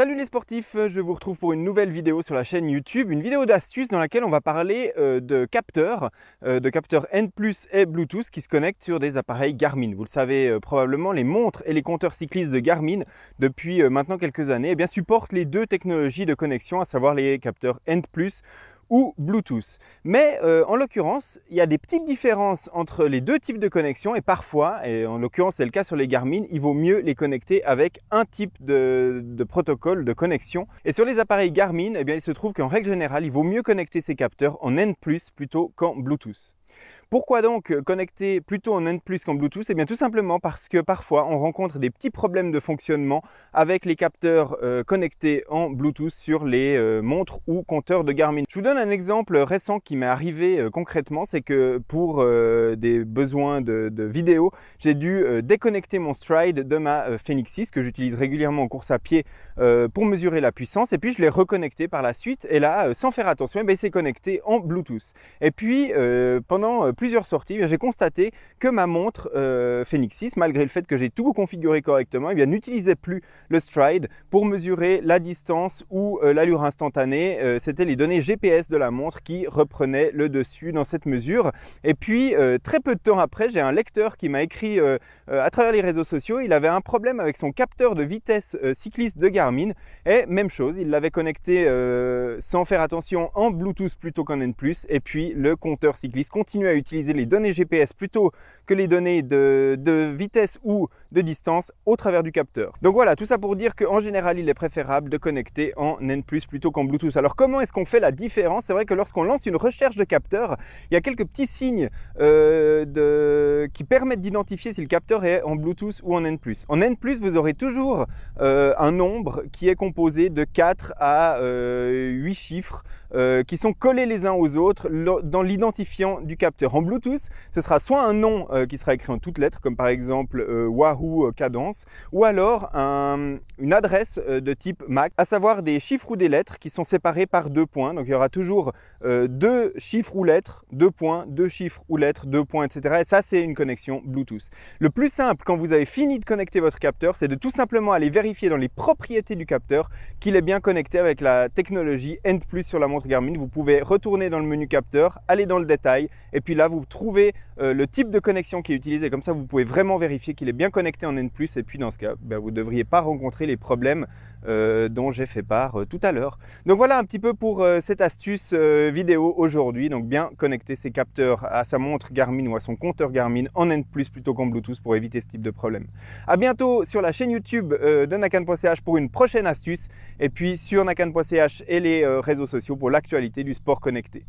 Salut les sportifs, euh, je vous retrouve pour une nouvelle vidéo sur la chaîne YouTube, une vidéo d'astuces dans laquelle on va parler euh, de capteurs, euh, de capteurs N+, et Bluetooth qui se connectent sur des appareils Garmin. Vous le savez probablement, les montres et les compteurs cyclistes de Garmin, depuis maintenant quelques années, eh bien, supportent les deux technologies de connexion, à savoir les capteurs N+, ou Bluetooth. Mais euh, en l'occurrence, il y a des petites différences entre les deux types de connexions et parfois, et en l'occurrence c'est le cas sur les Garmin, il vaut mieux les connecter avec un type de, protocole de connexion. Et sur les appareils Garmin, eh bien, il se trouve qu'en règle générale, il vaut mieux connecter ces capteurs en N+, plutôt qu'en Bluetooth. Pourquoi donc euh, connecter plutôt en N plus qu'en Bluetooth Et eh bien tout simplement parce que parfois on rencontre des petits problèmes de fonctionnement avec les capteurs euh, connectés en Bluetooth sur les euh, montres ou compteurs de Garmin. Je vous donne un exemple récent qui m'est arrivé concrètement, c'est que pour des besoins de, vidéos vidéo, j'ai dû déconnecter mon stride de ma Phoenix 6 que j'utilise régulièrement en course à pied pour mesurer la puissance et puis je l'ai reconnecté par la suite et là sans faire attention, eh c'est connecté en Bluetooth. Et puis pendant euh, plusieurs sorties, eh j'ai constaté que ma montre Fenix euh, Phoenix 6, malgré le fait que j'ai tout configuré correctement, eh n'utilisait plus le stride pour mesurer la distance ou euh, l'allure instantanée. C'était les données GPS de la montre qui reprenaient le dessus dans cette mesure. Et puis, très peu de temps après, j'ai un lecteur qui m'a écrit à travers les réseaux sociaux, il avait un problème avec son capteur de vitesse cycliste de Garmin. Et même chose, il l'avait connecté sans faire attention en Bluetooth plutôt qu'en N+, et puis le compteur cycliste continue à utiliser les données GPS plutôt que les données de, vitesse ou de distance au travers du capteur. Donc voilà, tout ça pour dire qu'en général, il est préférable de connecter en N+, plutôt qu'en Bluetooth. Alors comment est-ce qu'on fait la différence C'est vrai que lorsqu'on lance une recherche de capteur, il y a quelques petits signes euh, qui permettent d'identifier si le capteur est en Bluetooth ou en N+. En N+, vous aurez toujours euh, un nombre qui est composé de 4 à 8 euh, chiffres qui sont collés les uns aux autres dans l'identifiant du capteur en Bluetooth, ce sera soit un nom euh, qui sera écrit en toutes lettres, comme par exemple euh, Wahoo euh, Cadence, ou alors une adresse de type MAC, à savoir des chiffres ou des lettres qui sont séparés par deux points. Donc il y aura toujours deux chiffres ou lettres, deux points, deux chiffres ou lettres, deux points, etc. Et ça, c'est une connexion Bluetooth. Le plus simple quand vous avez fini de connecter votre capteur, c'est de tout simplement aller vérifier dans les propriétés du capteur qu'il est bien connecté avec la technologie N+ sur la montre Garmin. Vous pouvez retourner dans le menu capteur, aller dans le détail et puis là, vous trouvez euh, le type de connexion qui est utilisé. Comme ça, vous pouvez vraiment vérifier qu'il est bien connecté en N+. Et puis dans ce cas, ben, vous ne devriez pas rencontrer les problèmes euh, dont j'ai fait part euh, tout à l'heure. Donc voilà un petit peu pour cette astuce vidéo aujourd'hui. Donc bien connecter ses capteurs à sa montre Garmin ou à son compteur Garmin en N+, plutôt qu'en Bluetooth pour éviter ce type de problème. À bientôt sur la chaîne YouTube de Nakan.ch pour une prochaine astuce. Et puis sur Nakan.ch et les réseaux sociaux pour l'actualité du sport connecté.